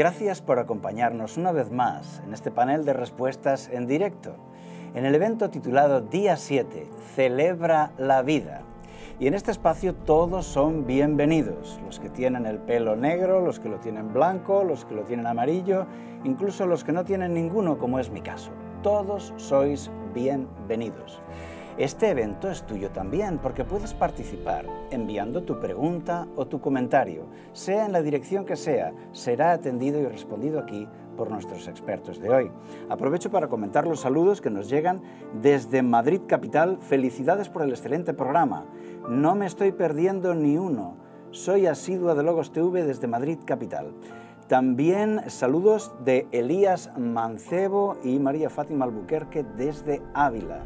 Gracias por acompañarnos una vez más en este panel de respuestas en directo, en el evento titulado Día 7, Celebra la Vida. Y en este espacio todos son bienvenidos, los que tienen el pelo negro, los que lo tienen blanco, los que lo tienen amarillo, incluso los que no tienen ninguno, como es mi caso. Todos sois bienvenidos. Este evento es tuyo también porque puedes participar enviando tu pregunta o tu comentario, sea en la dirección que sea, será atendido y respondido aquí por nuestros expertos de hoy. Aprovecho para comentar los saludos que nos llegan desde Madrid Capital. Felicidades por el excelente programa. No me estoy perdiendo ni uno. Soy asidua de Logos TV desde Madrid Capital. También saludos de Elías Mancebo y María Fátima Albuquerque desde Ávila.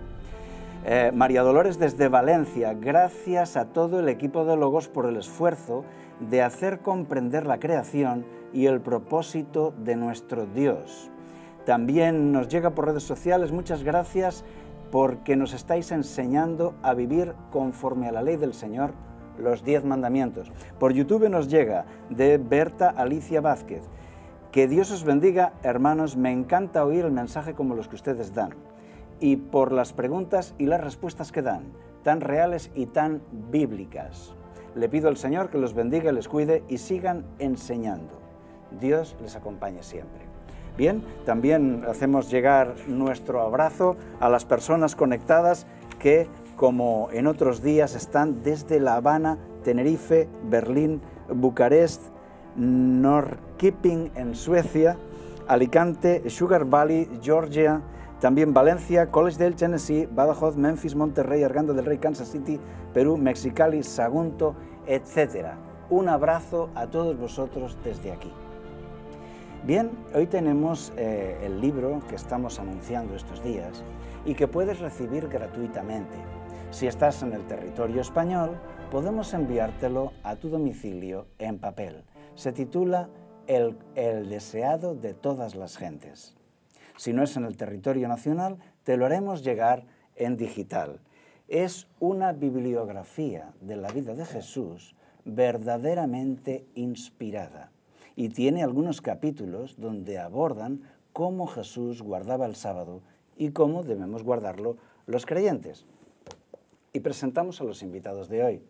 Eh, María Dolores desde Valencia, gracias a todo el equipo de Logos por el esfuerzo de hacer comprender la creación y el propósito de nuestro Dios. También nos llega por redes sociales, muchas gracias porque nos estáis enseñando a vivir conforme a la ley del Señor, los diez mandamientos. Por YouTube nos llega de Berta Alicia Vázquez. Que Dios os bendiga, hermanos, me encanta oír el mensaje como los que ustedes dan y por las preguntas y las respuestas que dan, tan reales y tan bíblicas. Le pido al Señor que los bendiga, les cuide y sigan enseñando. Dios les acompañe siempre. Bien, también hacemos llegar nuestro abrazo a las personas conectadas que, como en otros días, están desde La Habana, Tenerife, Berlín, Bucarest, norkipping en Suecia, Alicante, Sugar Valley, Georgia, también Valencia, College del Tennessee, Badajoz, Memphis, Monterrey, Arganda del Rey, Kansas City, Perú, Mexicali, Sagunto, etc. Un abrazo a todos vosotros desde aquí. Bien, hoy tenemos eh, el libro que estamos anunciando estos días y que puedes recibir gratuitamente. Si estás en el territorio español, podemos enviártelo a tu domicilio en papel. Se titula el deseado de todas las gentes. Si no es en el territorio nacional, te lo haremos llegar en digital. Es una bibliografía de la vida de Jesús verdaderamente inspirada y tiene algunos capítulos donde abordan cómo Jesús guardaba el sábado y cómo debemos guardarlo los creyentes. Y presentamos a los invitados de hoy.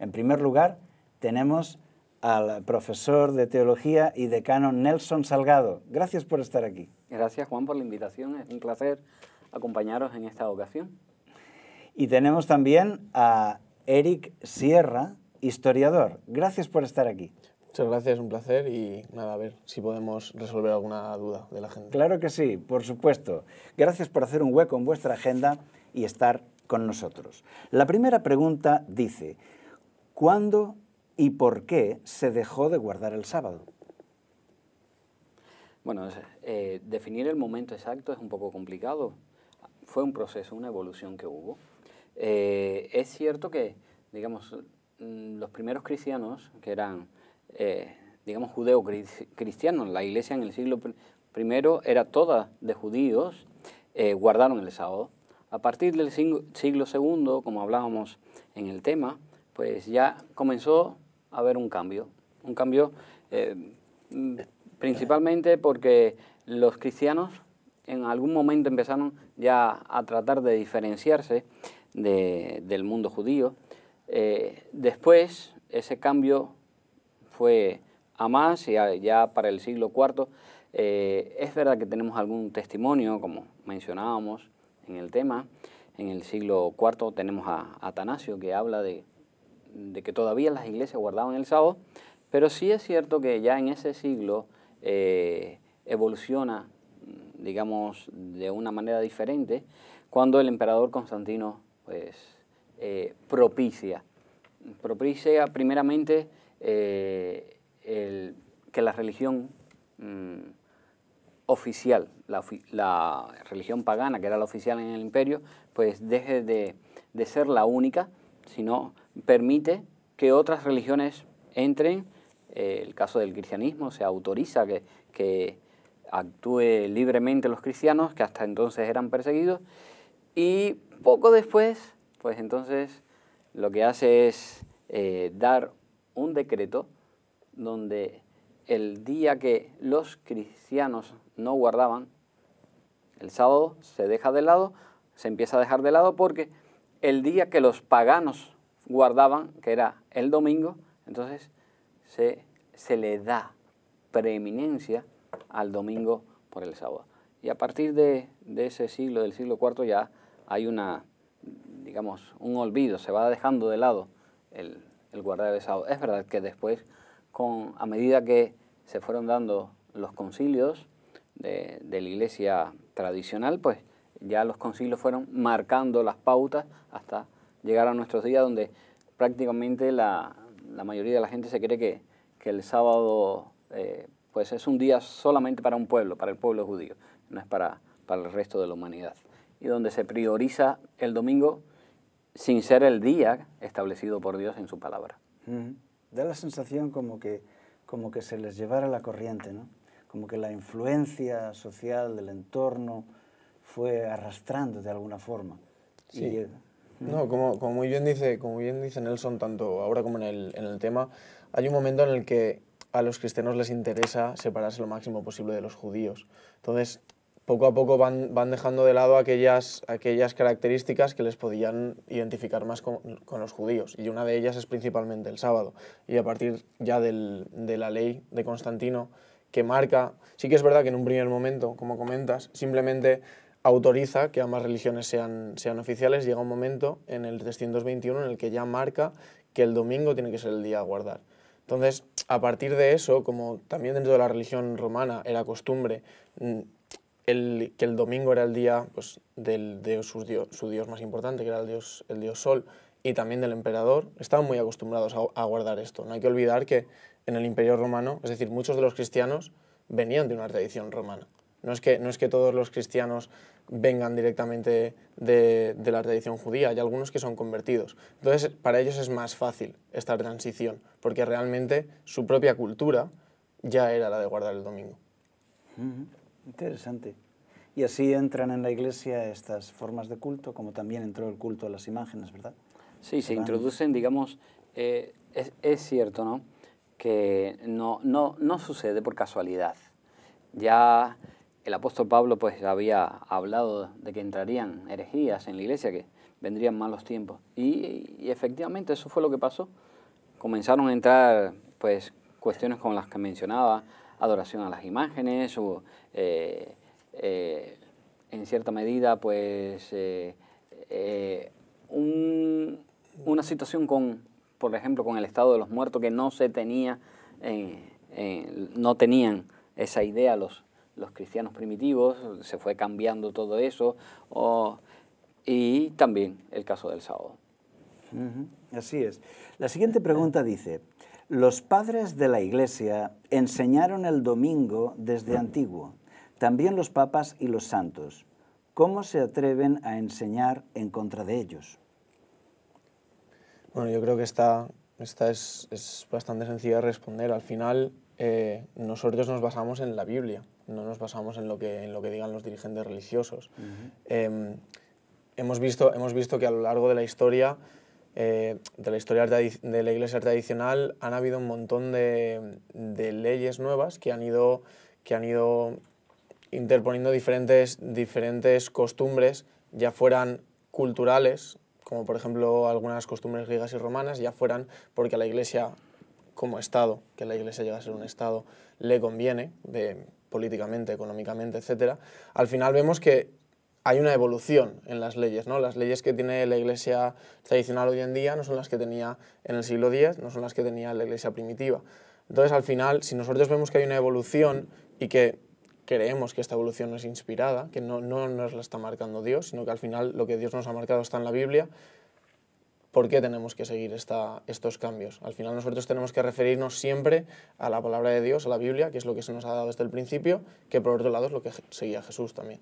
En primer lugar, tenemos al profesor de teología y decano Nelson Salgado. Gracias por estar aquí. Gracias Juan por la invitación, es un placer acompañaros en esta ocasión. Y tenemos también a Eric Sierra, historiador. Gracias por estar aquí. Muchas gracias, un placer y nada, a ver si podemos resolver alguna duda de la gente. Claro que sí, por supuesto. Gracias por hacer un hueco en vuestra agenda y estar con nosotros. La primera pregunta dice, ¿cuándo y por qué se dejó de guardar el sábado? Bueno, eh, definir el momento exacto es un poco complicado. Fue un proceso, una evolución que hubo. Eh, es cierto que, digamos, mm, los primeros cristianos, que eran, eh, digamos, judeo-cristianos, la iglesia en el siglo I era toda de judíos, guardaron el sábado. A partir del siglo II, como hablábamos en el tema, pues ya comenzó a haber un cambio, un cambio mm, Principalmente porque los cristianos en algún momento empezaron ya a tratar de diferenciarse del mundo judío. Eh, después ese cambio fue a más y ya para el siglo IV eh, es verdad que tenemos algún testimonio, como mencionábamos en el tema. En el siglo IV tenemos a Atanasio que habla de, de que todavía las iglesias guardaban el sábado, pero sí es cierto que ya en ese siglo eh, evoluciona, mm, digamos, de una manera diferente cuando el emperador Constantino pues, eh, propicia. Propicia primeramente eh, que la religión mm, oficial, la, religión pagana, que era la oficial en el imperio, pues deje de, de ser la única, sino permite que otras religiones entren eh, el caso del cristianismo, se autoriza que, que actúe libremente los cristianos, que hasta entonces eran perseguidos, y poco después, pues entonces lo que hace es eh, dar un decreto donde el día que los cristianos no guardaban, el sábado se deja de lado, se empieza a dejar de lado porque el día que los paganos guardaban, que era el domingo, entonces se se le da preeminencia al domingo por el sábado. Y a partir de, ese siglo, del siglo IV, ya hay una, digamos, un olvido, se va dejando de lado el, guardar el sábado. Es verdad que después, con, a medida que se fueron dando los concilios de, la iglesia tradicional, pues ya los concilios fueron marcando las pautas hasta llegar a nuestros días donde prácticamente la mayoría de la gente se cree que que el sábado eh, pues es un día solamente para un pueblo, para el pueblo judío, no es para, para el resto de la humanidad. Y donde se prioriza el domingo sin ser el día establecido por Dios en su palabra. Da la sensación como que, como que se les llevara la corriente, como que la influencia social del entorno fue arrastrando de alguna forma. Sí. No, como, muy bien dice, como bien dice Nelson, tanto ahora como en el, tema, hay un momento en el que a los cristianos les interesa separarse lo máximo posible de los judíos. Entonces, poco a poco van, van dejando de lado aquellas, aquellas características que les podían identificar más con, los judíos. Y una de ellas es principalmente el sábado. Y a partir ya de la ley de Constantino, que marca, sí que es verdad que en un primer momento, como comentas, simplemente autoriza que ambas religiones sean, sean oficiales, llega un momento en el 321 en el que ya marca que el domingo tiene que ser el día a guardar. Entonces, a partir de eso, como también dentro de la religión romana era costumbre mm, el, que el domingo era el día pues, del, de su dios, su dios más importante, que era el dios, el dios Sol, y también del emperador, estaban muy acostumbrados a guardar esto. No hay que olvidar que en el Imperio Romano, es decir, muchos de los cristianos venían de una tradición romana. No es que, no es que todos los cristianos vengan directamente de, la tradición judía, hay algunos que son convertidos. Entonces, para ellos es más fácil esta transición, porque realmente su propia cultura ya era la de guardar el domingo. interesante. Y así entran en la iglesia estas formas de culto, como también entró el culto a las imágenes, ¿verdad? Sí, se introducen, digamos, eh, es, cierto, ¿no? Que no, no, no sucede por casualidad. Ya el apóstol Pablo pues había hablado de que entrarían herejías en la iglesia, que vendrían malos tiempos. Y, efectivamente eso fue lo que pasó. Comenzaron a entrar pues cuestiones como las que mencionaba, adoración a las imágenes, o eh, eh, en cierta medida pues eh, una situación con, por ejemplo, con el estado de los muertos que no se tenía, no tenían esa idea los los cristianos primitivos, se fue cambiando todo eso, y también el caso del sábado. Así es. La siguiente pregunta dice, los padres de la Iglesia enseñaron el domingo desde antiguo, también los papas y los santos. ¿Cómo se atreven a enseñar en contra de ellos? Bueno, yo creo que esta, esta es, bastante sencilla responder. Al final, eh, nosotros nos basamos en la Biblia no nos basamos en lo que, en lo que digan los dirigentes religiosos. Em, hemos, visto, hemos visto que a lo largo de la historia, eh, de la historia de la iglesia tradicional, han habido un montón de, leyes nuevas que han ido, que han ido interponiendo diferentes, diferentes costumbres, ya fueran culturales, como por ejemplo algunas costumbres griegas y romanas, ya fueran porque a la iglesia como Estado, que la Iglesia llega a ser un Estado, le conviene de políticamente, económicamente, etcétera, al final vemos que hay una evolución en las leyes, ¿no? Las leyes que tiene la Iglesia tradicional hoy en día no son las que tenía en el siglo X, no son las que tenía la Iglesia primitiva. Entonces, al final, si nosotros vemos que hay una evolución y que creemos que esta evolución es inspirada, que no, no nos la está marcando Dios, sino que al final lo que Dios nos ha marcado está en la Biblia, por qué tenemos que seguir estos cambios. Al final nosotros tenemos que referirnos siempre a la palabra de Dios, a la Biblia, que es lo que se nos ha dado desde el principio, que por otro lado es lo que seguía Jesús también.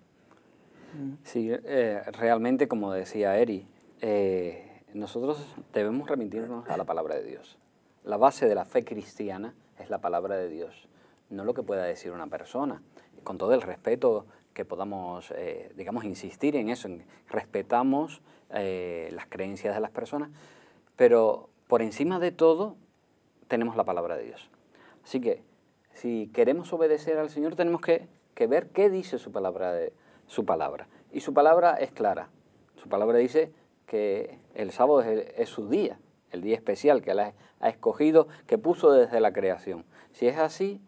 Mm. Sí, eh, realmente como decía Eri, eh, nosotros debemos remitirnos a la palabra de Dios. La base de la fe cristiana es la palabra de Dios, no lo que pueda decir una persona. Con todo el respeto que podamos, eh, digamos, insistir en eso, respetamos eh, las creencias de las personas, pero por encima de todo tenemos la palabra de Dios. Así que si queremos obedecer al Señor tenemos que, ver qué dice su palabra, de, su palabra. Y su palabra es clara. Su palabra dice que el sábado es, su día, el día especial que Él ha, escogido, que puso desde la creación. Si es así,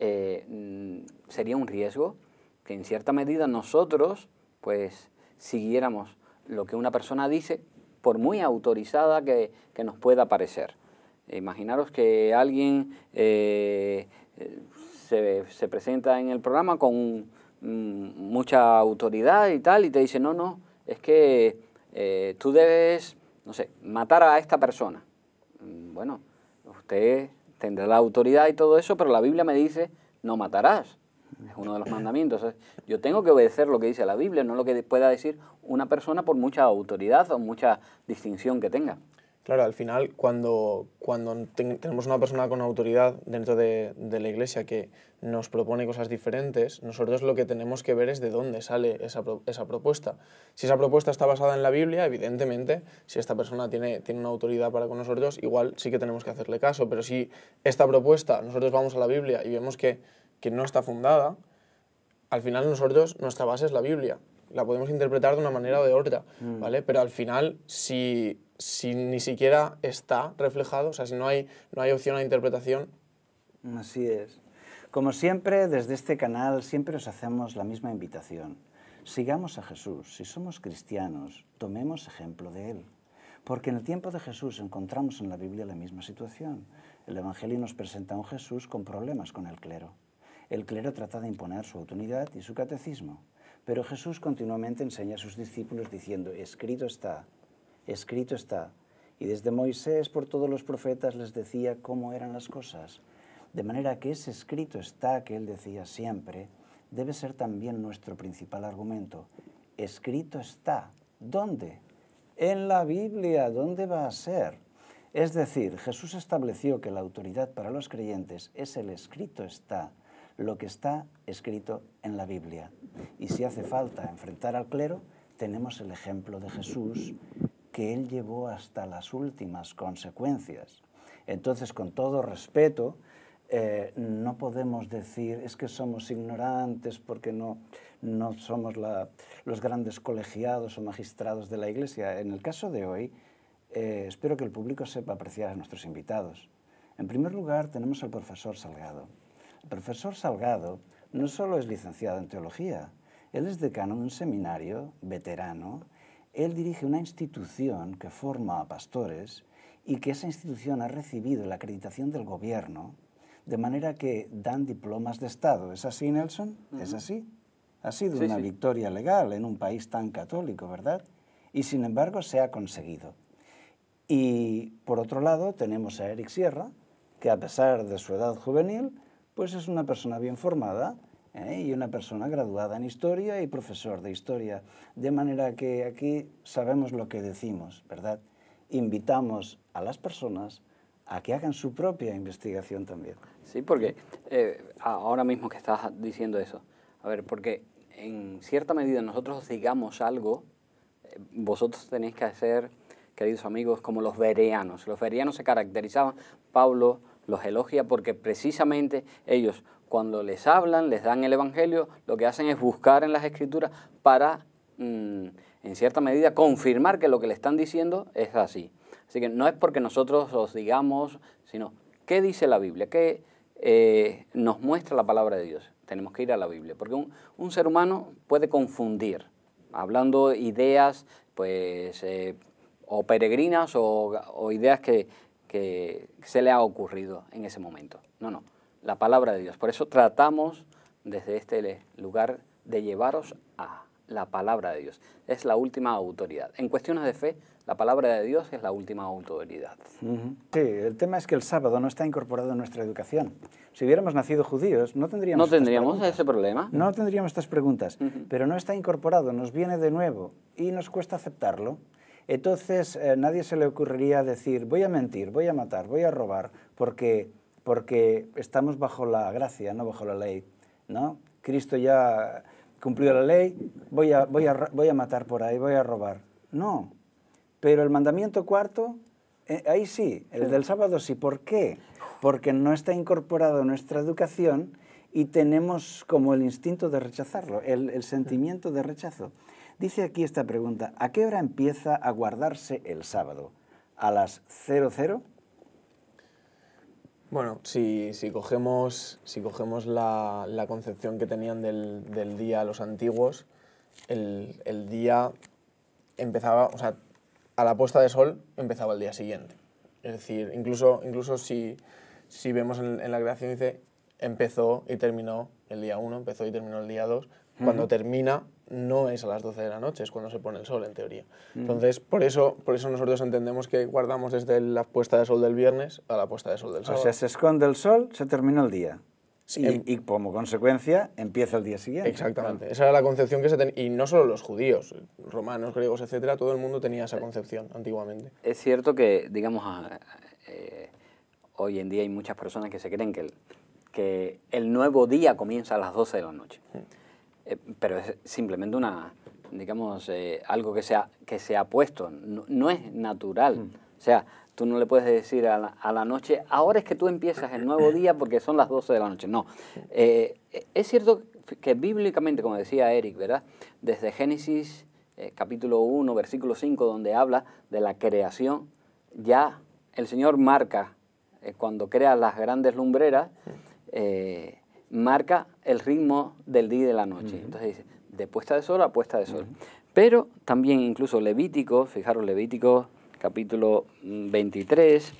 eh, mm, sería un riesgo que en cierta medida nosotros pues siguiéramos lo que una persona dice, por muy autorizada que, nos pueda parecer. Imaginaros que alguien eh, se, presenta en el programa con mm, mucha autoridad y tal, y te dice, no, no, es que eh, tú debes, no sé, matar a esta persona. Mm, bueno, usted tendrá la autoridad y todo eso, pero la Biblia me dice, no matarás es uno de los mandamientos. yo tengo que obedecer lo que dice la Biblia, no lo que pueda decir una persona por mucha autoridad o mucha distinción que tenga. Claro, al final cuando, cuando tenemos una persona con autoridad dentro de, la iglesia que nos propone cosas diferentes, nosotros lo que tenemos que ver es de dónde sale esa, propuesta. Si esa propuesta está basada en la Biblia, evidentemente, si esta persona tiene, tiene una autoridad para con nosotros, igual sí que tenemos que hacerle caso, pero si esta propuesta, nosotros vamos a la Biblia y vemos que que no está fundada, al final nosotros, nuestra base es la Biblia. La podemos interpretar de una manera o de otra, mm. ¿vale? Pero al final, si, si ni siquiera está reflejado, o sea, si no hay, no hay opción a interpretación... Así es. Como siempre, desde este canal siempre os hacemos la misma invitación. Sigamos a Jesús. Si somos cristianos, tomemos ejemplo de Él. Porque en el tiempo de Jesús encontramos en la Biblia la misma situación. El Evangelio nos presenta a un Jesús con problemas con el clero. El clero trata de imponer su autoridad y su catecismo, pero Jesús continuamente enseña a sus discípulos diciendo, escrito está, escrito está, y desde Moisés por todos los profetas les decía cómo eran las cosas. De manera que ese escrito está que él decía siempre, debe ser también nuestro principal argumento. Escrito está. ¿Dónde? En la Biblia. ¿Dónde va a ser? Es decir, Jesús estableció que la autoridad para los creyentes es el escrito está lo que está escrito en la Biblia. Y si hace falta enfrentar al clero, tenemos el ejemplo de Jesús que él llevó hasta las últimas consecuencias. Entonces, con todo respeto, eh, no podemos decir es que somos ignorantes porque no, somos los grandes colegiados o magistrados de la Iglesia. En el caso de hoy, eh, espero que el público sepa apreciar a nuestros invitados. En primer lugar, tenemos al profesor Salgado. El profesor Salgado no solo es licenciado en teología, él es decano de un seminario veterano, él dirige una institución que forma a pastores y que esa institución ha recibido la acreditación del gobierno, de manera que dan diplomas de Estado. ¿Es así, Nelson? ¿Es así? Ha sido una victoria legal en un país tan católico, ¿verdad? Y sin embargo se ha conseguido. Y por otro lado tenemos a Eric Sierra, que a pesar de su edad juvenil, pues es una persona bien formada ¿eh? y una persona graduada en historia y profesor de historia. De manera que aquí sabemos lo que decimos, ¿verdad? Invitamos a las personas a que hagan su propia investigación también. Sí, porque eh, ahora mismo que estás diciendo eso, a ver, porque en cierta medida nosotros digamos algo, eh, vosotros tenéis que hacer, queridos amigos, como los verianos. Los verianos se caracterizaban, Pablo los elogia porque precisamente ellos cuando les hablan, les dan el Evangelio, lo que hacen es buscar en las escrituras para, mm, en cierta medida, confirmar que lo que le están diciendo es así. Así que no es porque nosotros os digamos, sino, ¿qué dice la Biblia? ¿Qué eh, nos muestra la palabra de Dios? Tenemos que ir a la Biblia, porque un, ser humano puede confundir, hablando ideas, pues... Eh, o peregrinas o ideas que que se le ha ocurrido en ese momento. No, no, la palabra de Dios. Por eso tratamos desde este lugar de llevaros a la palabra de Dios. Es la última autoridad. En cuestiones de fe, la palabra de Dios es la última autoridad. Sí, el tema es que el sábado no está incorporado en nuestra educación. Si hubiéramos nacido judíos, no tendríamos... No tendríamos ese problema. No tendríamos estas preguntas, pero no está incorporado, nos viene de nuevo y nos cuesta aceptarlo. Entonces eh, nadie se le ocurriría decir, voy a mentir, voy a matar, voy a robar, porque, estamos bajo la gracia, no bajo la ley. ¿no? Cristo ya cumplió la ley, voy a, matar por ahí, voy a robar. No, pero el mandamiento cuarto, eh, ahí sí, el del sábado sí. ¿Por qué? Porque no está incorporado en nuestra educación y tenemos como el instinto de rechazarlo, el sentimiento de rechazo. Dice aquí esta pregunta, ¿a qué hora empieza a guardarse el sábado? ¿A las 00? Bueno, si, cogemos, si cogemos la, concepción que tenían del, del día los antiguos, el, día empezaba, o sea, a la puesta de sol empezaba el día siguiente. Es decir, incluso, incluso si, vemos en, la creación, dice, empezó y terminó el día 1, empezó y terminó el día 2, cuando termina no es a las 12 de la noche, es cuando se pone el sol en teoría. Mm. Entonces, por eso, por eso nosotros entendemos que guardamos desde la puesta de sol del viernes a la puesta de sol del sábado. O sea, se esconde el sol, se termina el día. Em y, como consecuencia empieza el día siguiente. Exactamente. Esa era la concepción que se tenía. Y no solo los judíos, romanos, griegos, etcétera, todo el mundo tenía esa eh, concepción antiguamente. Es cierto que, digamos, eh, hoy en día hay muchas personas que se creen que el, que el nuevo día comienza a las 12 de la noche. Mm. Eh, pero es simplemente una, digamos, eh, algo que se ha, que se ha puesto, no, es natural. Mm. O sea, tú no le puedes decir a la, noche, ahora es que tú empiezas el nuevo día porque son las 12 de la noche. No. Eh, e, es cierto que bíblicamente, como decía Eric, ¿verdad? Desde Génesis capítulo 1, versículo 5, donde habla de la creación, ya el Señor marca, cuando crea las grandes lumbreras, marca el ritmo del día y de la noche. Entonces dice, de puesta de sol a puesta de sol. Pero también incluso Levítico, fijaros Levítico capítulo 23, mm,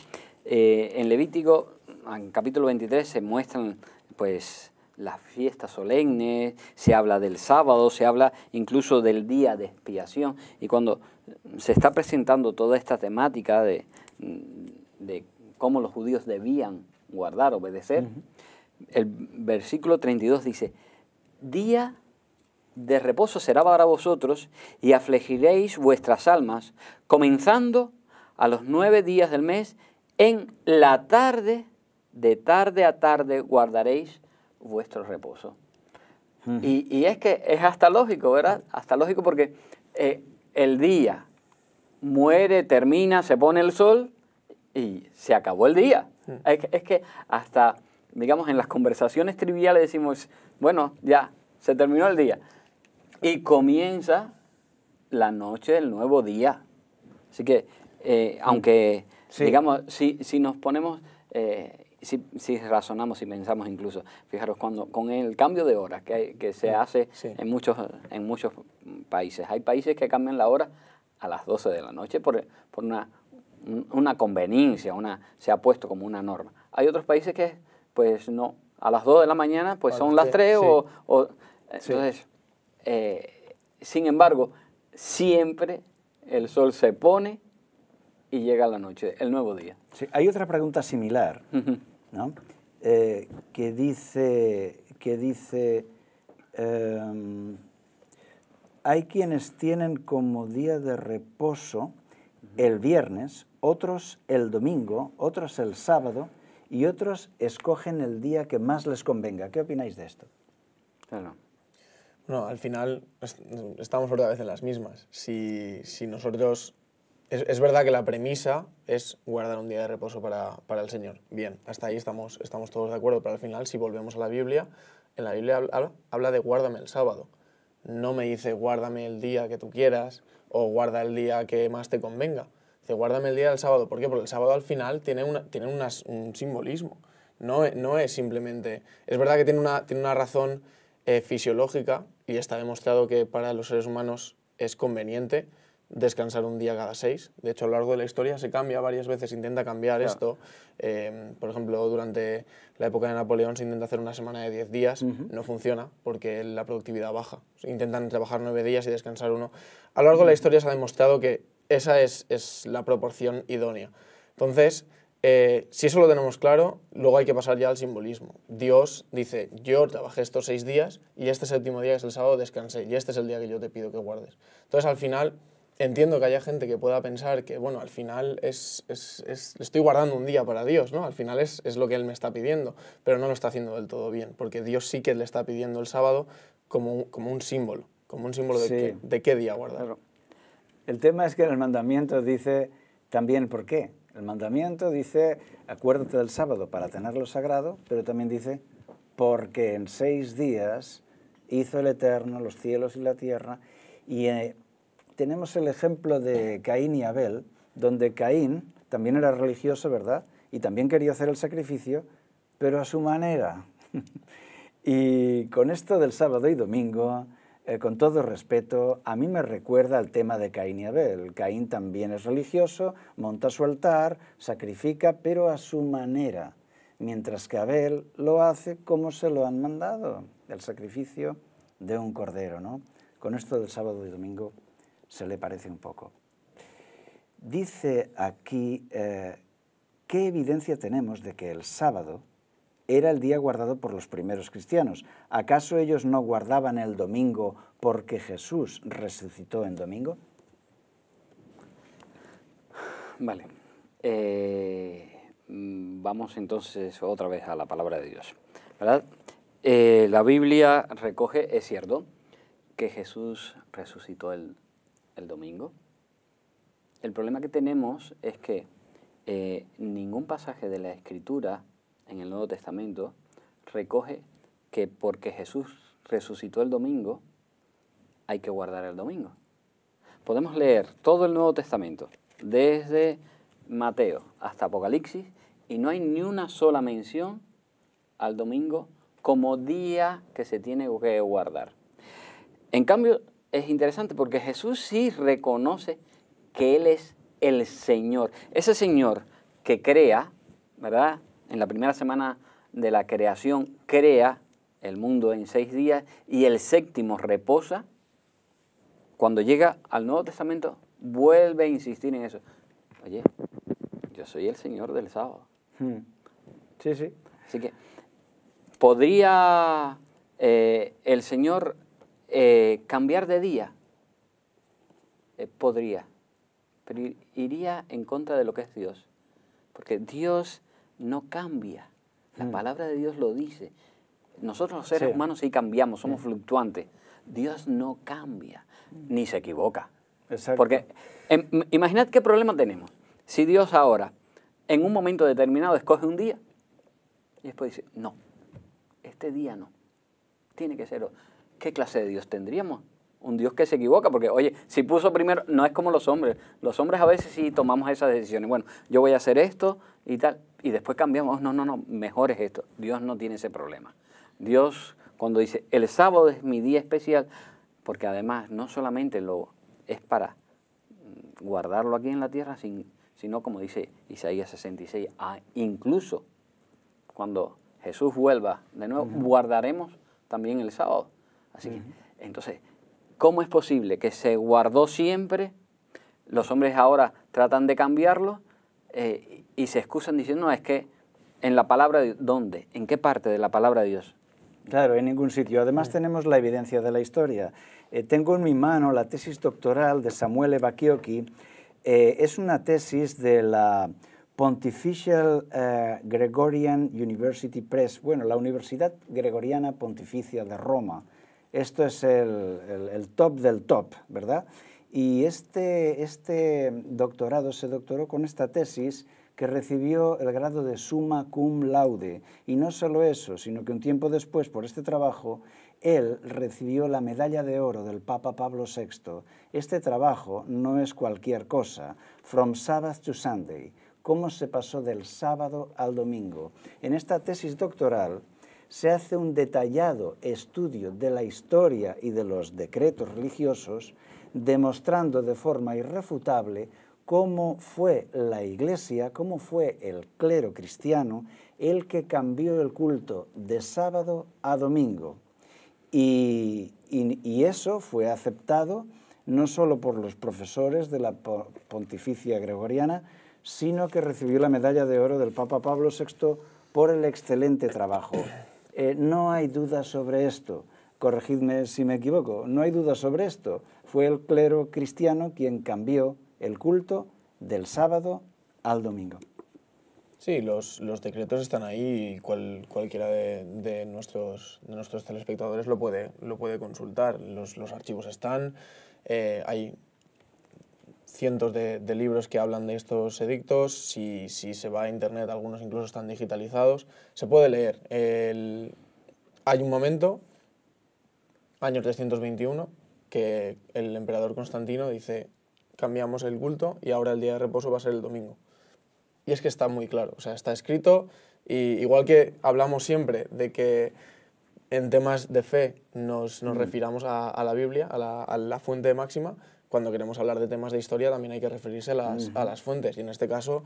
eh, en Levítico en capítulo 23 se muestran pues las fiestas solemnes, se habla del sábado, se habla incluso del día de expiación. Y cuando se está presentando toda esta temática de, mm, cómo los judíos debían guardar, obedecer, el versículo 32 dice, día de reposo será para vosotros y afligiréis vuestras almas, comenzando a los nueve días del mes, en la tarde, de tarde a tarde guardaréis vuestro reposo. Y, es que es hasta lógico, ¿verdad? Hasta lógico porque eh, el día muere, termina, se pone el sol y se acabó el día. Mm. es que hasta digamos, en las conversaciones triviales decimos, bueno, ya, se terminó el día. Y comienza la noche del nuevo día. Así que, eh, mm. aunque, digamos, si, si, nos ponemos, eh, si, si, razonamos, y pensamos incluso, fijaros, cuando, con el cambio de hora que, que se mm, hace en, muchos, en muchos países, hay países que cambian la hora a las 12 de la noche por, por una, una conveniencia, una, se ha puesto como una norma. Hay otros países que pues no. A las 2 de la mañana, pues son las 3 o, eh, Entonces, eh, sin embargo, siempre el sol se pone y llega la noche, el nuevo día. hay otra pregunta similar, ¿no? Eh, que dice, que dice em, hay quienes tienen como día de reposo el viernes, otros el domingo, otros el sábado, y otros escogen el día que más les convenga. ¿Qué opináis de esto? Claro. No, al final estamos otra vez en las mismas. Si, si nosotros... Es, verdad que la premisa es guardar un día de reposo para, el Señor. Bien, hasta ahí estamos, estamos todos de acuerdo, pero al final si volvemos a la Biblia, en la Biblia habla de guárdame el sábado. No me dice guárdame el día que tú quieras o guarda el día que más te convenga. Dice, guárdame el día del sábado. ¿Por qué? Porque el sábado al final tiene, una, tiene un simbolismo. No, no, es simplemente... Es verdad que tiene una, tiene una razón eh, fisiológica y está demostrado que para los seres humanos es conveniente descansar un día cada seis. De hecho, a lo largo de la historia se cambia varias veces, intenta cambiar esto. Em, por ejemplo, durante la época de Napoleón se intenta hacer una semana de diez días, no funciona porque la productividad baja. Intentan trabajar nueve días y descansar uno. A lo largo de la historia se ha demostrado que esa es, la proporción idónea. Entonces, eh, si eso lo tenemos claro, luego hay que pasar ya al simbolismo. Dios dice, yo trabajé estos seis días y este séptimo día, que es el sábado, descansé y este es el día que yo te pido que guardes. Entonces al final entiendo que haya gente que pueda pensar que, bueno, al final es, es, estoy guardando un día para Dios, ¿no? Al final es, lo que Él me está pidiendo, pero no lo está haciendo del todo bien, porque Dios sí que le está pidiendo el sábado como un, como un símbolo, como un símbolo de, qué, día guardarlo. El tema es que en el mandamiento dice también por qué. El mandamiento dice, acuérdate del sábado para tenerlo sagrado, pero también dice, porque en seis días hizo el Eterno los cielos y la tierra. Y eh, tenemos el ejemplo de Caín y Abel, donde Caín también era religioso, ¿verdad? Y también quería hacer el sacrificio, pero a su manera. y con esto del sábado y domingo, eh, con todo respeto, a mí me recuerda al tema de Caín y Abel. Caín también es religioso, monta su altar, sacrifica, pero a su manera, mientras que Abel lo hace como se lo han mandado, el sacrificio de un cordero. ¿no? Con esto del sábado y domingo se le parece un poco. Dice aquí, eh, ¿qué evidencia tenemos de que el sábado era el día guardado por los primeros cristianos. ¿Acaso ellos no guardaban el domingo porque Jesús resucitó en domingo? Vale. Eh, mm, vamos entonces otra vez a la palabra de Dios. Eh, la Biblia recoge, es cierto, que Jesús resucitó el, domingo. El problema que tenemos es que eh, ningún pasaje de la Escritura en el Nuevo Testamento recoge que porque Jesús resucitó el domingo, hay que guardar el domingo. Podemos leer todo el Nuevo Testamento, desde Mateo hasta Apocalipsis, y no hay ni una sola mención al domingo como día que se tiene que guardar. En cambio, es interesante porque Jesús sí reconoce que Él es el Señor. Ese Señor que crea, ¿verdad? en la primera semana de la creación, crea el mundo en seis días y el séptimo reposa. Cuando llega al Nuevo Testamento, vuelve a insistir en eso. Oye, yo soy el Señor del sábado. Hmm. Sí, sí. Así que, ¿podría eh, el Señor eh, cambiar de día? Eh, podría, pero iría en contra de lo que es Dios. Porque Dios no cambia. La mm. palabra de Dios lo dice. Nosotros los seres humanos sí cambiamos, somos fluctuantes. Dios no cambia, mm. ni se equivoca. Porque em, imaginad qué problema tenemos. Si Dios ahora, en un momento determinado, escoge un día y después dice, no, este día no, tiene que ser otro. ¿Qué clase de Dios tendríamos? Un Dios que se equivoca, porque oye, si puso primero, no es como los hombres. Los hombres a veces sí tomamos esas decisiones. Bueno, yo voy a hacer esto y tal y después cambiamos, no, no, no, mejor es esto. Dios no tiene ese problema. Dios cuando dice, el sábado es mi día especial, porque además no solamente lo es para mm, guardarlo aquí en la tierra, sino como dice Isaías 66, ah, incluso cuando Jesús vuelva de nuevo, guardaremos también el sábado. Así entonces, ¿cómo es posible que se guardó siempre? Los hombres ahora tratan de cambiarlo eh, y se excusan diciendo, no, es que en la palabra de ¿dónde? ¿En qué parte de la palabra de Dios? Claro, en ningún sitio. Además tenemos la evidencia de la historia. Eh, tengo en mi mano la tesis doctoral de Samuel Ebaquioki eh, es una tesis de la Pontificial Gregorian University Press, bueno, la Universidad Gregoriana Pontificia de Roma. Esto es el top del top, ¿verdad? Y este, este, doctorado se doctoró con esta tesis que recibió el grado de summa cum laude. Y no solo eso, sino que un tiempo después, por este trabajo, él recibió la medalla de oro del Papa Pablo VI. Este trabajo no es cualquier cosa. From Sabbath to Sunday. Cómo se pasó del sábado al domingo. En esta tesis doctoral se hace un detallado estudio de la historia y de los decretos religiosos demostrando de forma irrefutable cómo fue la Iglesia, cómo fue el clero cristiano el que cambió el culto de sábado a domingo. Y, eso fue aceptado no solo por los profesores de la pontificia gregoriana, sino que recibió la medalla de oro del Papa Pablo VI por el excelente trabajo. Eh, no hay duda sobre esto corregidme si me equivoco, no hay duda sobre esto, fue el clero cristiano quien cambió el culto del sábado al domingo. Sí, los, decretos están ahí cualquiera de, nuestros, nuestros telespectadores lo puede, lo puede consultar. Los, archivos están, eh, hay cientos de, libros que hablan de estos edictos, si, se va a internet algunos incluso están digitalizados, se puede leer. hay un momento año 321, que el emperador Constantino dice, cambiamos el culto y ahora el día de reposo va a ser el domingo. Y es que está muy claro, o sea, está escrito, y igual que hablamos siempre de que en temas de fe nos, nos mm. refiramos a, la Biblia, a la, a la, fuente máxima, cuando queremos hablar de temas de historia también hay que referirse a las, a las fuentes, y en este caso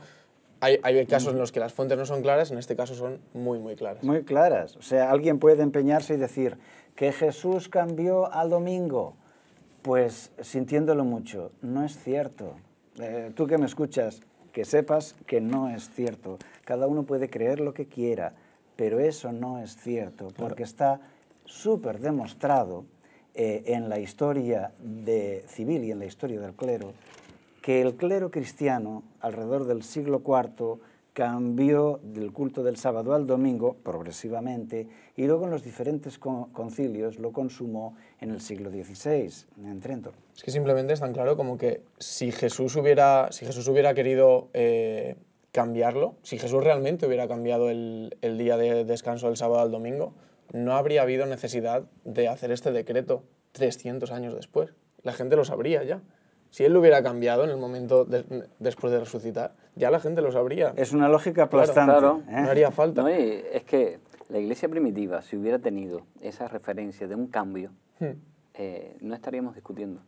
hay, hay, casos en los que las fuentes no son claras, en este caso son muy, muy claras. Muy claras. O sea, alguien puede empeñarse y decir, que Jesús cambió al domingo. Pues sintiéndolo mucho, no es cierto. Eh, tú que me escuchas, que sepas que no es cierto. Cada uno puede creer lo que quiera, pero eso no es cierto, porque está súper demostrado eh, en la historia de civil y en la historia del clero, que el clero cristiano alrededor del siglo IV cambió del culto del sábado al domingo progresivamente y luego en los diferentes concilios lo consumó en el siglo XVI, en Trento. Es que simplemente es tan claro como que si Jesús hubiera, si Jesús hubiera querido eh, cambiarlo, si Jesús realmente hubiera cambiado el, el día de descanso del sábado al domingo, no habría habido necesidad de hacer este decreto 300 años después. La gente lo sabría ya. Si él lo hubiera cambiado en el momento después de resucitar, ya la gente lo sabría. Es una lógica aplastante. ¿eh? No haría falta. es que la iglesia primitiva, si hubiera tenido esa referencia de un cambio, hmm. eh, no estaríamos discutiendo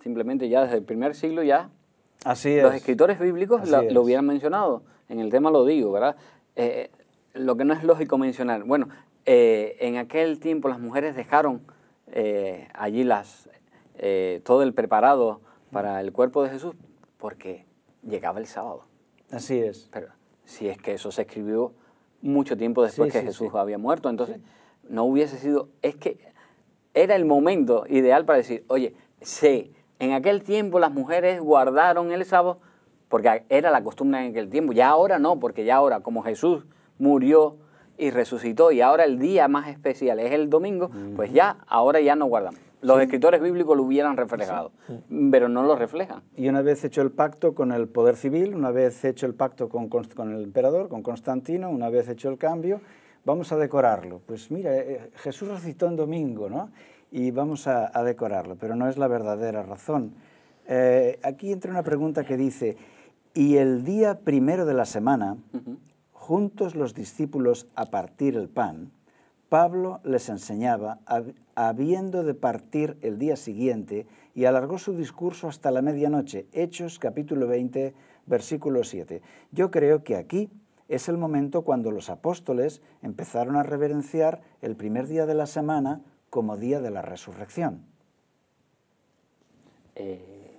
Simplemente ya desde el primer siglo ya Así los escritores bíblicos lo hubieran mencionado. En el tema lo digo, ¿verdad? Eh, lo que no es lógico mencionar, bueno, en aquel tiempo las mujeres dejaron allí las eh, todo el preparado para el cuerpo de Jesús, porque llegaba el sábado. Así es. Pero si es que eso se escribió mucho tiempo después que Jesús había muerto, entonces no hubiese sido, es que era el momento ideal para decir, oye, sé, en aquel tiempo las mujeres guardaron el sábado porque era la costumbre en aquel tiempo, ya ahora no, porque ya ahora como Jesús murió, y resucitó y ahora el día más especial es el domingo, pues ya, ahora ya no guardamos. Los escritores bíblicos lo hubieran reflejado, pero no lo reflejan. Y una vez hecho el pacto con el poder civil, una vez hecho el pacto con, el emperador, con Constantino, una vez hecho el cambio, vamos a decorarlo. Pues mira, eh, eh, Jesús recitó en domingo, ¿no? Y vamos a, decorarlo, pero no es la verdadera razón. Eh, aquí entra una pregunta que dice, y el día primero de la semana, juntos los discípulos a partir el pan, Pablo les enseñaba, habiendo de partir el día siguiente, y alargó su discurso hasta la medianoche, Hechos capítulo 20, versículo 7. Yo creo que aquí es el momento cuando los apóstoles empezaron a reverenciar el primer día de la semana como día de la resurrección. Eh,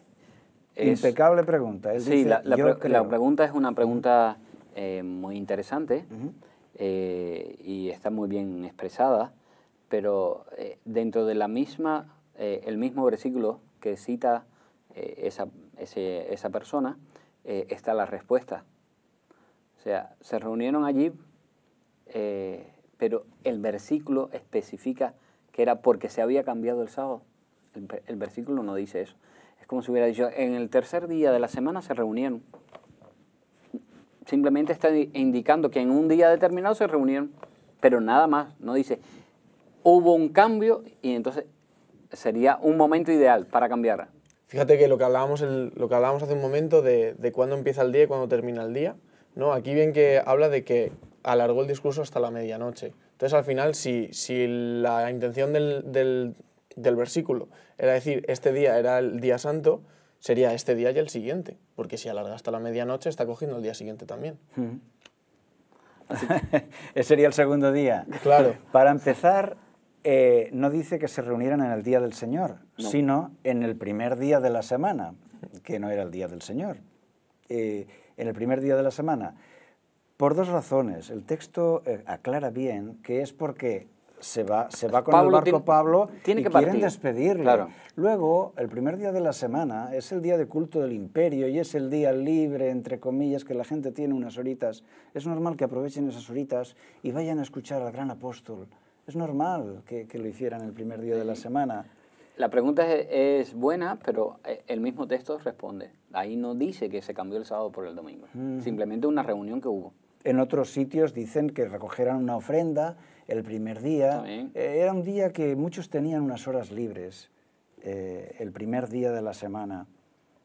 Impecable pregunta. sí, la, pregunta es una pregunta eh, muy interesante. Eh, y está muy bien expresada, pero eh, dentro de la misma, eh, el mismo versículo que cita esa, esa, persona, está la respuesta. O sea, se reunieron allí, pero el versículo especifica que era porque se había cambiado el sábado. el versículo no dice eso. Es como si hubiera dicho, en el tercer día de la semana se reunieron simplemente está indicando que en un día determinado se reunieron, pero nada más, no dice hubo un cambio y entonces sería un momento ideal para cambiarla. Fíjate que lo que hablábamos, lo que hace un momento de, cuándo empieza el día y cuándo termina el día, ¿no? aquí bien que habla de que alargó el discurso hasta la medianoche. Entonces al final, si, si la intención del versículo era decir, este día era el día santo, sería este día y el siguiente, porque si alarga hasta la medianoche está cogiendo el día siguiente también. Ese sería el segundo día. Claro. Para empezar, eh, no dice que se reunieran en el día del Señor, sino en el primer día de la semana, que no era el día del Señor. Eh, en el primer día de la semana. Por dos razones. El texto eh, aclara bien que es porque se va, con Pablo el barco Pablo y quieren despedirlo despedirle. Luego, el primer día de la semana es el día de culto del imperio y es el día libre, entre comillas, que la gente tiene unas horitas. Es normal que aprovechen esas horitas y vayan a escuchar al gran apóstol. Es normal que, lo hicieran el primer día de la semana. La pregunta es, buena, pero eh, el mismo texto responde. Ahí no dice que se cambió el sábado por el domingo. Simplemente una reunión que hubo. En otros sitios dicen que recogieran una ofrenda el primer día. Eh, era un día que muchos tenían unas horas libres, eh, el primer día de la semana,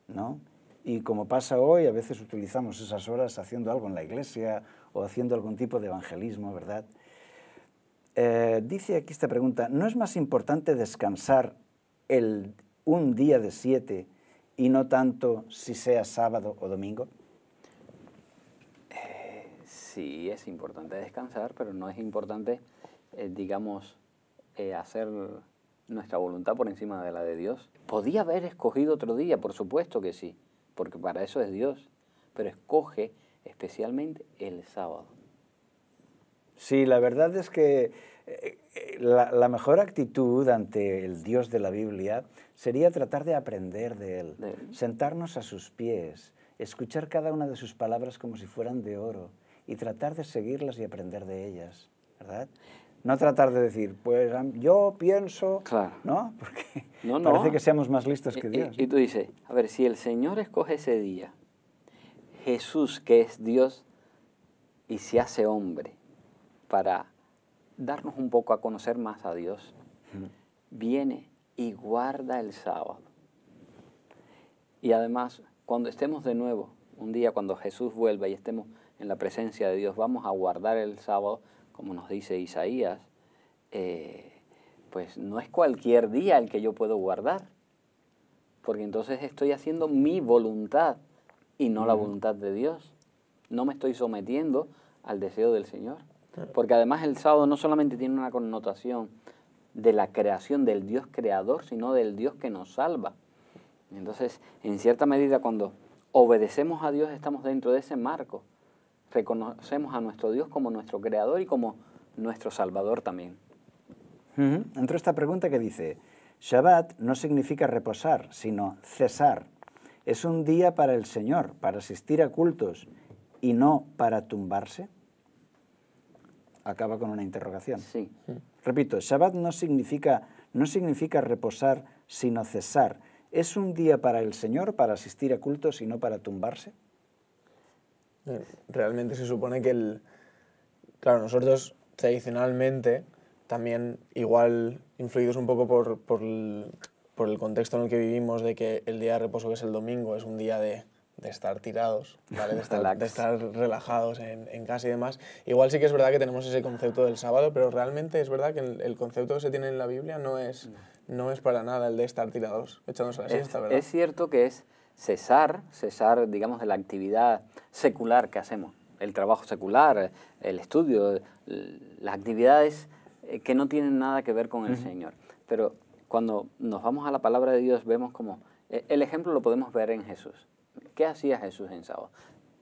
¿no? Y como pasa hoy, a veces utilizamos esas horas haciendo algo en la iglesia o haciendo algún tipo de evangelismo, ¿verdad? Eh, dice aquí esta pregunta, ¿no es más importante descansar el, un día de siete y no tanto si sea sábado o domingo? sí, es importante descansar, pero no es importante eh, digamos, eh, hacer nuestra voluntad por encima de la de Dios. Podía haber escogido otro día, por supuesto que sí, porque para eso es Dios, pero escoge especialmente el sábado. Sí, la verdad es que eh, la, mejor actitud ante el Dios de la Biblia sería tratar de aprender de él, de él, sentarnos a sus pies, escuchar cada una de sus palabras como si fueran de oro y tratar de seguirlas y aprender de ellas, ¿verdad? No tratar de decir, pues yo pienso, claro. ¿no? Porque parece que seamos más listos que Dios. Y, tú dices, a ver, si el Señor escoge ese día, Jesús, que es Dios y se hace hombre, para darnos un poco a conocer más a Dios, viene y guarda el sábado. Y además, cuando estemos de nuevo, un día cuando Jesús vuelva y estemos en la presencia de Dios, vamos a guardar el sábado como nos dice Isaías, eh, pues no es cualquier día el que yo puedo guardar, porque entonces estoy haciendo mi voluntad y no la voluntad de Dios. No me estoy sometiendo al deseo del Señor. Porque además el sábado no solamente tiene una connotación de la creación del Dios creador, sino del Dios que nos salva. Entonces, en cierta medida, cuando obedecemos a Dios, estamos dentro de ese marco reconocemos a nuestro Dios como nuestro Creador y como nuestro Salvador también. Entró esta pregunta que dice, Shabbat no significa reposar, sino cesar. Es un día para el Señor, para asistir a cultos y no para tumbarse. Acaba con una interrogación. Sí. Repito, Shabbat no significa, no significa reposar, sino cesar. ¿Es un día para el Señor, para asistir a cultos y no para tumbarse? Realmente se supone que el... Claro, nosotros tradicionalmente, también igual influidos un poco por, por, el, contexto en el que vivimos, de que el día de reposo, que es el domingo, es un día de, estar tirados, de, estar, relajados en, casa y demás. Igual sí que es verdad que tenemos ese concepto del sábado, pero realmente es verdad que el, concepto que se tiene en la Biblia no es, mm. no es para nada el de estar tirados, echándose la siesta, ¿verdad? Es cierto que es cesar, cesar, digamos, de la actividad secular que hacemos, el trabajo secular, el estudio, las actividades eh, que no tienen nada que ver con el Señor. Pero cuando nos vamos a la palabra de Dios vemos como eh, el ejemplo lo podemos ver en Jesús. ¿Qué hacía Jesús en sábado?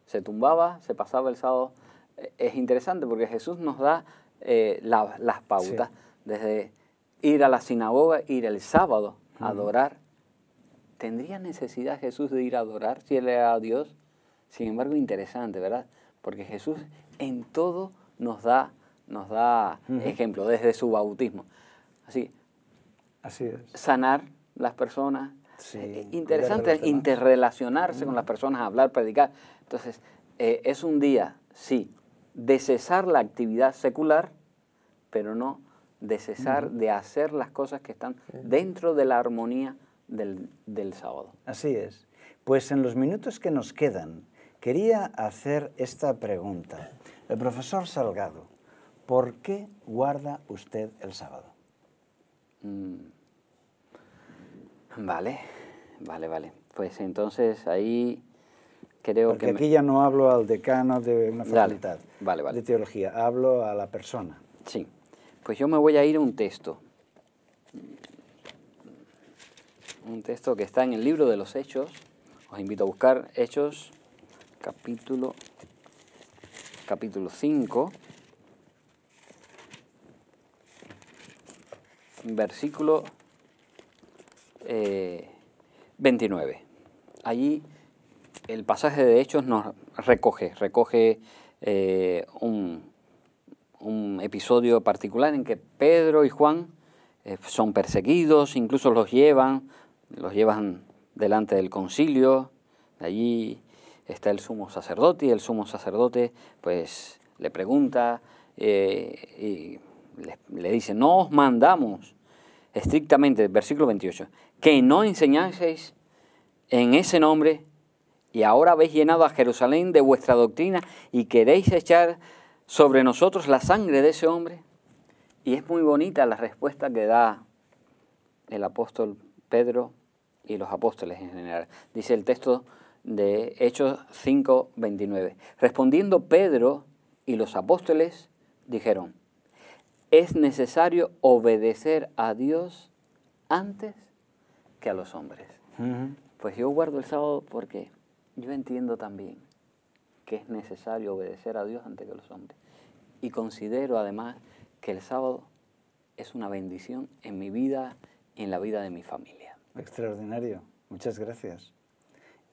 Se tumbaba, se pasaba el sábado. Eh, es interesante porque Jesús nos da las pautas desde ir a la sinagoga, ir el sábado a adorar, ¿Tendría necesidad Jesús de ir a adorar si él era Dios? Sin embargo, interesante, ¿verdad? Porque Jesús en todo nos da, nos da ejemplo desde su bautismo. Así, Así es. sanar las personas, eh, interesante interrelacionarse con las personas, hablar, predicar. Entonces, eh, es un día, sí, de cesar la actividad secular, pero no de cesar de hacer las cosas que están dentro de la armonía del, sábado. Así es. Pues en los minutos que nos quedan, quería hacer esta pregunta. El profesor Salgado, ¿por qué guarda usted el sábado? Mm. Vale, vale, vale. Pues entonces ahí creo Porque que... aquí ya no hablo al decano de una facultad de teología, hablo a la persona. Sí, pues yo me voy a ir a un texto un texto que está en el libro de los Hechos. Os invito a buscar Hechos capítulo, capítulo 5, versículo 29. Eh, Allí el pasaje de Hechos nos recoge, recoge eh, un, un episodio particular en que Pedro y Juan eh, son perseguidos, incluso los llevan los llevan delante del concilio, allí está el sumo sacerdote y el sumo sacerdote pues le pregunta eh, y le, le, dice, no os mandamos estrictamente, versículo 28, que no enseñaseis en ese nombre y ahora habéis llenado a Jerusalén de vuestra doctrina y queréis echar sobre nosotros la sangre de ese hombre. Y es muy bonita la respuesta que da el apóstol Pedro y los apóstoles en general. Dice el texto de Hechos 5, 29. Respondiendo Pedro y los apóstoles dijeron, es necesario obedecer a Dios antes que a los hombres. Pues yo guardo el sábado porque yo entiendo también que es necesario obedecer a Dios antes que a los hombres. Y considero además que el sábado es una bendición en mi vida y en la vida de mi familia. Extraordinario. Muchas gracias.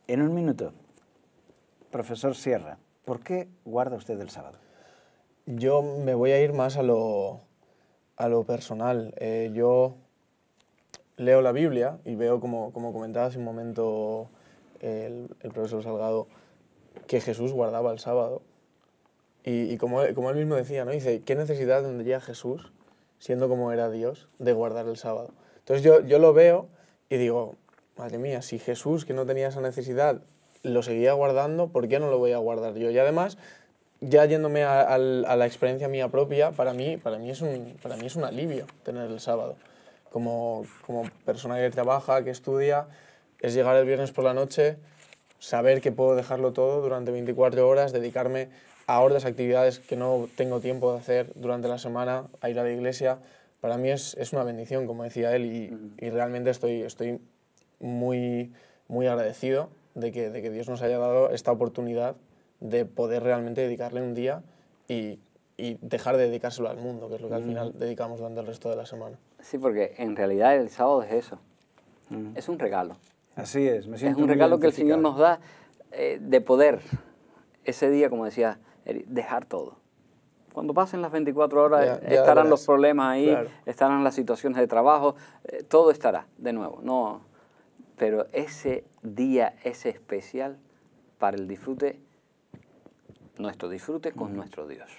En un minuto, profesor Sierra, ¿por qué guarda usted el sábado? Yo me voy a ir más a lo, a lo personal. Eh, yo leo la Biblia y veo, como, como comentaba hace un momento el, profesor Salgado, que Jesús guardaba el sábado. Y, como, él mismo decía, ¿no? Dice, ¿qué necesidad tendría Jesús, siendo como era Dios, de guardar el sábado? Entonces yo, yo lo veo y digo, madre mía, si Jesús, que no tenía esa necesidad, lo seguía guardando, ¿por qué no lo voy a guardar yo? Y además, ya yéndome a, la experiencia mía propia, para mí, para, mí es un, para mí es un alivio tener el sábado. Como, persona que trabaja, que estudia, es llegar el viernes por la noche, saber que puedo dejarlo todo durante 24 horas, dedicarme a horas actividades que no tengo tiempo de hacer durante la semana, a ir a la iglesia, para mí es, una bendición, como decía él, y, realmente estoy, estoy muy, muy agradecido de que, Dios nos haya dado esta oportunidad de poder realmente dedicarle un día y dejar de dedicárselo al mundo, que es lo que al final dedicamos durante el resto de la semana. Sí, porque en realidad el sábado es eso, es un regalo. Así es, me Es un regalo que el Señor nos da eh, de poder ese día, como decía, eh, dejar todo cuando pasen las 24 horas estarán los problemas ahí, estarán las situaciones de trabajo, eh, todo estará de nuevo. No, pero ese día es especial para el disfrute, nuestro disfrute con nuestro Dios.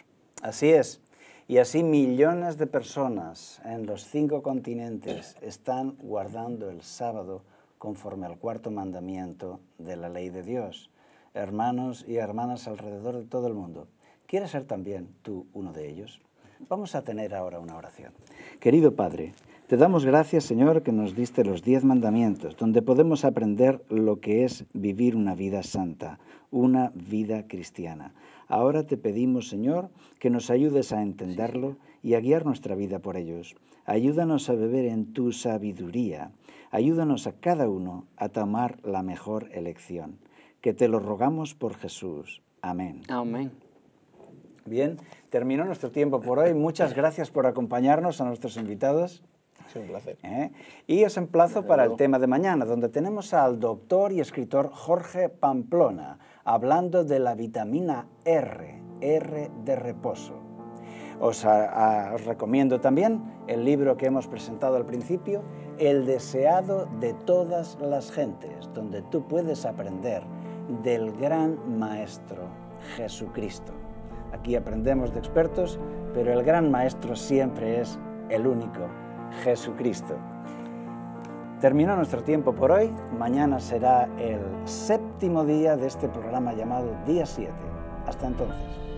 Así es. Y así millones de personas en los cinco continentes están guardando el sábado conforme al cuarto mandamiento de la ley de Dios. Hermanos y hermanas alrededor de todo el mundo, ¿Quieres ser también tú uno de ellos? Vamos a tener ahora una oración. Querido Padre, te damos gracias, Señor, que nos diste los diez mandamientos, donde podemos aprender lo que es vivir una vida santa, una vida cristiana. Ahora te pedimos, Señor, que nos ayudes a entenderlo y a guiar nuestra vida por ellos. Ayúdanos a beber en tu sabiduría. Ayúdanos a cada uno a tomar la mejor elección. Que te lo rogamos por Jesús. Amén. Amén. Bien, terminó nuestro tiempo por hoy. Muchas gracias por acompañarnos a nuestros invitados. Es un placer. ¿Eh? Y os emplazo para el tema de mañana, donde tenemos al doctor y escritor Jorge Pamplona hablando de la vitamina R, R de reposo. os recomiendo también el libro que hemos presentado al principio, El deseado de todas las gentes, donde tú puedes aprender del gran maestro Jesucristo. Aquí aprendemos de expertos, pero el gran maestro siempre es el único, Jesucristo. Terminó nuestro tiempo por hoy. Mañana será el séptimo día de este programa llamado Día 7. Hasta entonces.